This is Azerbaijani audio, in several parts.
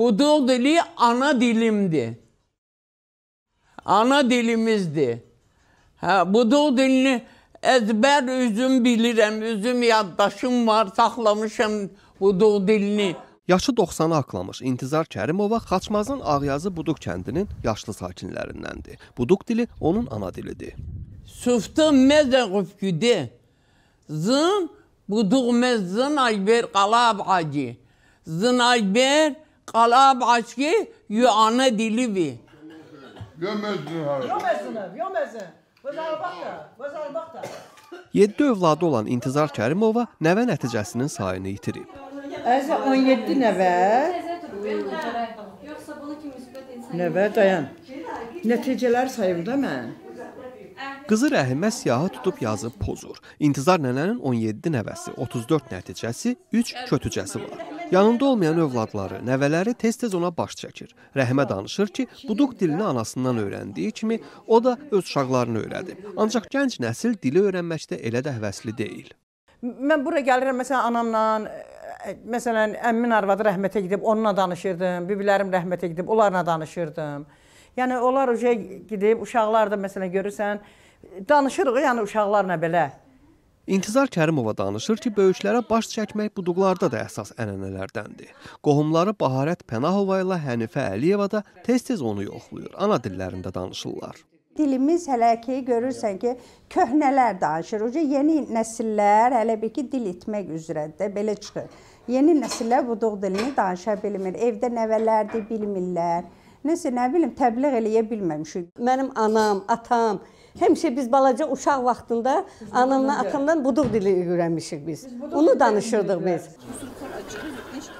Budul dili ana dilimdir. Ana dilimizdir. Hə, budul dilini əzbər üzüm bilirəm, üzüm yaddaşım var, saxlamışam budul dilini. Yaşı 90-ı haqlamış İntizar Kərimova Xaçmazın Ağyazı Buduq kəndinin yaşlı sakinlərindəndir. Buduq dili onun ana dilidir. Suftu mezəqüf güdü, zın buduq mezzın ayber qalab acı, zın ayber qalab Kala başki yu ana dili vi. Gömesin her. Gömesin, gömesin. Vəzar bax da, vəzar bax da. 7 övladı olan İntizar Kərimova nəvə nəticəsinin sayını itirib. Əsə 17 nəvə. Yoxsa bunu kim müsbət insan? Nəvə dayan. Nəticələr sayım da mən. Qızı Rəhimə siyahı tutub yazıb pozur. İntizar nənənin 17 nəvəsi, 34 nəticəsi, 3 kötücəsi var. Yanında olmayan övladları, nəvələri tez-tez ona baş çəkir. Rəhimə danışır ki, buduq dilini anasından öyrəndiyi kimi o da öz uşaqlarını öyrədi. Ancaq gənc nəsil dili öyrənməkdə elə də həvəsli deyil. Mən bura gəlirəm məsələn anamla, e, məsələn əmmin arvadı rəhmətə gedib onunla danışırdım, biblərim rəhmətə gedib onlarla danışırdım. Yəni onlar uşaq gedib uşaqlar da məsələn görürsən danışırıq yəni uşaqlarla belə. İntizar Kərimova danışır ki, böyüklərə baş çəkmək buduqlarda da əsas ənənələrdəndir. Qohumları Baharət Pənahova ilə Hənifə Əliyeva da tez-tez onu yoxlayır. Ana dillərində danışırlar. Dilimiz hələ ki görürsən ki, köhnələr danışır. Uca yeni nəsillər hələ bir ki dil itmək üzrədir, belə çıxır. Yeni nəsillər buduq dilini danışa bilmir. Evdə nəvələrdir, bilmirlər. Nəsə nə bilim, təbliğ eləyə bilməmişik. Mənim anam, atam, Həmişə biz balaca uşaq vaxtında biz anamla, atamdan buduq dili öyrənmişik biz. biz Onu danışırdıq biz.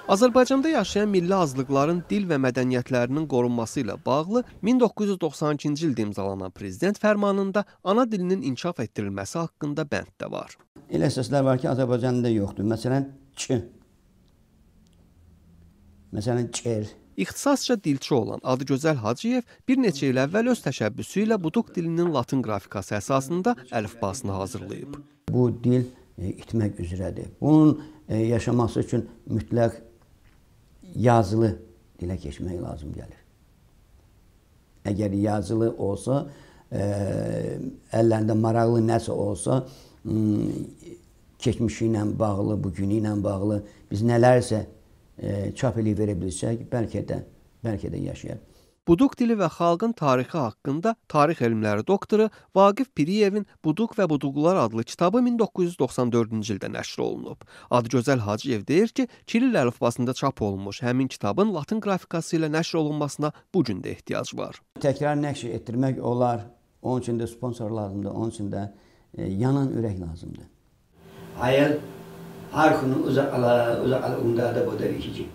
Azərbaycanda yaşayan milli azlıqların dil və mədəniyyətlərinin qorunması ilə bağlı 1992-ci ildə imzalanan prezident fərmanında ana dilinin inkişaf etdirilməsi haqqında bənd də var. Elə səslər var ki, Azərbaycanda yoxdur. Məsələn, ç. Məsələn, çer. İxtisasca dilçi olan Adıgözəl Hacıyev bir neçə il əvvəl öz təşəbbüsü ilə buduq dilinin latın qrafikası əsasında əlifbasını hazırlayıb. Bu dil e, itmək üzrədir. Bunun e, yaşaması üçün mütləq yazılı dilə keçmək lazım gəlir. Əgər yazılı olsa, e, əllərində maraqlı nəsə olsa, hmm, keçmişi ilə bağlı, bugünü ilə bağlı biz nələrsə E, çap eləyib verə bilsək, bəlkə də, bəlkə də yaşayar. Buduq dili və xalqın tarixi haqqında tarix elmləri doktoru Vaqif Piriyevin Buduq və Buduqlar adlı kitabı 1994-cü ildə nəşr olunub. Adgözəl Hacıyev deyir ki, Kiril əlifbasında çap olunmuş həmin kitabın latın qrafikası ilə nəşr olunmasına bu gün də ehtiyac var. Təkrar nəşr etdirmək olar. Onun üçün də sponsor lazımdır, onun üçün də e, yanan ürək lazımdır. Hayır, arxunun uzaq ala, uzaq ala umdada bodəlikicim.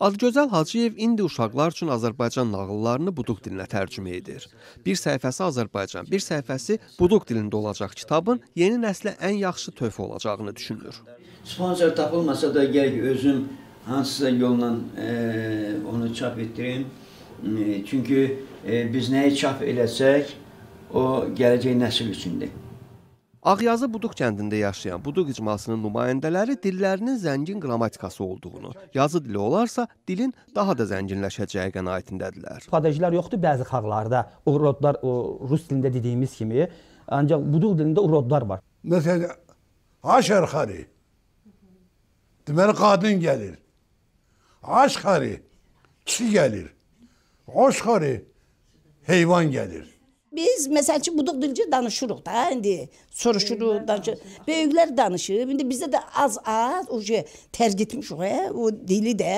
Adgözəl Hacıyev indi uşaqlar üçün Azərbaycan nağıllarını buduq dilinə tərcümə edir. Bir səhifəsi Azərbaycan, bir səhifəsi buduq dilində olacaq kitabın yeni nəslə ən yaxşı töhfə olacağını düşünür. Sponsor tapılmasa da gəl özüm hansısa yolla e, onu çap etdirim. E, çünki e, biz nəyi çap eləsək, o gələcək nəsil üçündür. Ağyazı Buduq kəndində yaşayan Buduq icmasının nümayəndələri dillərinin zəngin qrammatikası olduğunu, yazı dili olarsa dilin daha da zənginləşəcəyi qənaətindədirlər. Padajlar yoxdur bəzi xalqlarda, urodlar rus dilində dediyimiz kimi, ancaq Buduq dilində urodlar var. Məsələn, haşərxari. Deməli qadın gəlir. Aşxari kişi gəlir. Oşxari heyvan gəlir. Biz məsəl üçün buduq dilcə danışırıq da indi, soruşuruq, danışırıq. Böyüklər danışır. İndi bizdə də az-az uje tərgitmişik, hə, o dili də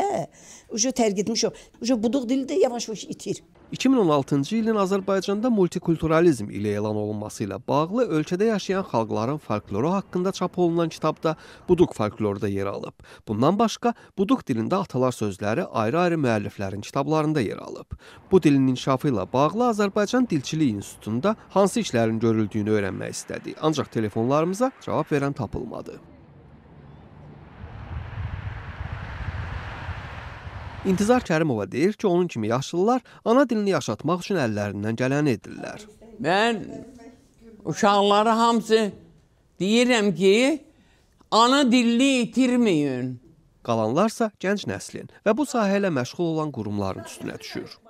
uje tərgitmişik. Uje buduq dili də yavaş-yavaş itir. 2016-cı ilin Azərbaycanda multikulturalizm ilə elan olunması ilə bağlı ölkədə yaşayan xalqların folkloru haqqında çap olunan kitabda Buduq folkloru da yer alıb. Bundan başqa Buduq dilində atalar sözləri ayrı-ayrı müəlliflərin kitablarında yer alıb. Bu dilin inkişafı ilə bağlı Azərbaycan Dilçilik İnstitutunda hansı işlərin görüldüyünü öyrənmək istədik. Ancaq telefonlarımıza cavab verən tapılmadı. İntizar Kərimova deyir ki, onun kimi yaşlılar ana dilini yaşatmaq üçün əllərindən gələni edirlər. Mən uşaqları hamısı deyirəm ki, ana dilini itirməyin. Qalanlarsa gənc nəslin və bu sahə ilə məşğul olan qurumların üstünə düşür.